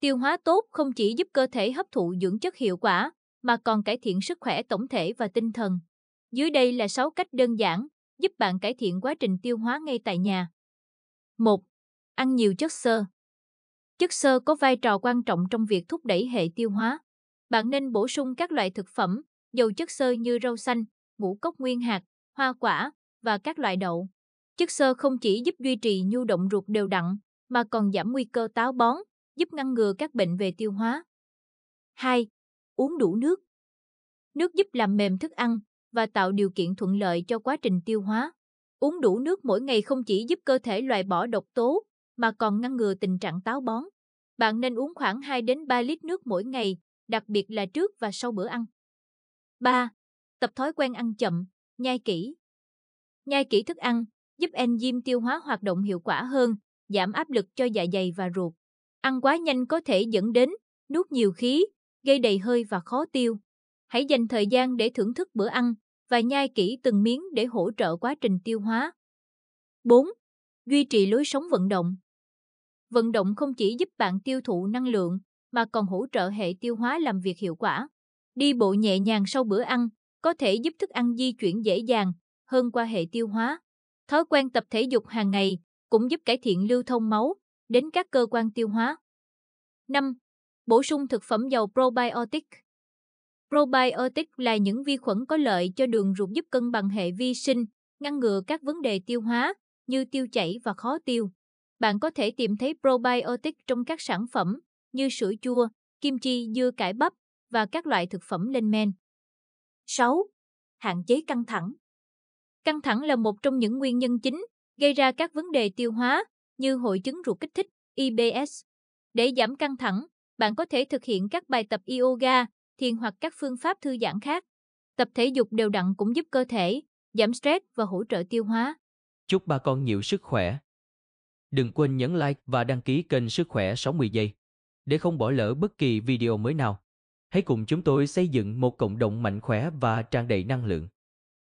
Tiêu hóa tốt không chỉ giúp cơ thể hấp thụ dưỡng chất hiệu quả, mà còn cải thiện sức khỏe tổng thể và tinh thần. Dưới đây là 6 cách đơn giản giúp bạn cải thiện quá trình tiêu hóa ngay tại nhà. 1. Ăn nhiều chất xơ. Chất xơ có vai trò quan trọng trong việc thúc đẩy hệ tiêu hóa. Bạn nên bổ sung các loại thực phẩm giàu chất xơ như rau xanh, ngũ cốc nguyên hạt, hoa quả và các loại đậu. Chất xơ không chỉ giúp duy trì nhu động ruột đều đặn mà còn giảm nguy cơ táo bón, giúp ngăn ngừa các bệnh về tiêu hóa. 2. Uống đủ nước. Nước giúp làm mềm thức ăn và tạo điều kiện thuận lợi cho quá trình tiêu hóa. Uống đủ nước mỗi ngày không chỉ giúp cơ thể loại bỏ độc tố mà còn ngăn ngừa tình trạng táo bón. Bạn nên uống khoảng 2 đến 3 lít nước mỗi ngày, đặc biệt là trước và sau bữa ăn. 3. Tập thói quen ăn chậm, nhai kỹ. Nhai kỹ thức ăn giúp enzyme tiêu hóa hoạt động hiệu quả hơn, giảm áp lực cho dạ dày và ruột. Ăn quá nhanh có thể dẫn đến nuốt nhiều khí, gây đầy hơi và khó tiêu. Hãy dành thời gian để thưởng thức bữa ăn và nhai kỹ từng miếng để hỗ trợ quá trình tiêu hóa. 4. Duy trì lối sống vận động. Vận động không chỉ giúp bạn tiêu thụ năng lượng mà còn hỗ trợ hệ tiêu hóa làm việc hiệu quả. Đi bộ nhẹ nhàng sau bữa ăn có thể giúp thức ăn di chuyển dễ dàng hơn qua hệ tiêu hóa. Thói quen tập thể dục hàng ngày cũng giúp cải thiện lưu thông máu đến các cơ quan tiêu hóa. 5. Bổ sung thực phẩm giàu probiotic Probiotic là những vi khuẩn có lợi cho đường ruột giúp cân bằng hệ vi sinh, ngăn ngừa các vấn đề tiêu hóa như tiêu chảy và khó tiêu. Bạn có thể tìm thấy probiotic trong các sản phẩm như sữa chua, kim chi, dưa cải bắp và các loại thực phẩm lên men. 6. Hạn chế căng thẳng Căng thẳng là một trong những nguyên nhân chính gây ra các vấn đề tiêu hóa như hội chứng ruột kích thích, IBS, để giảm căng thẳng, bạn có thể thực hiện các bài tập yoga, thiền hoặc các phương pháp thư giãn khác. Tập thể dục đều đặn cũng giúp cơ thể giảm stress và hỗ trợ tiêu hóa. Chúc bà con nhiều sức khỏe. Đừng quên nhấn like và đăng ký kênh Sức khỏe 60 giây để không bỏ lỡ bất kỳ video mới nào. Hãy cùng chúng tôi xây dựng một cộng đồng mạnh khỏe và tràn đầy năng lượng.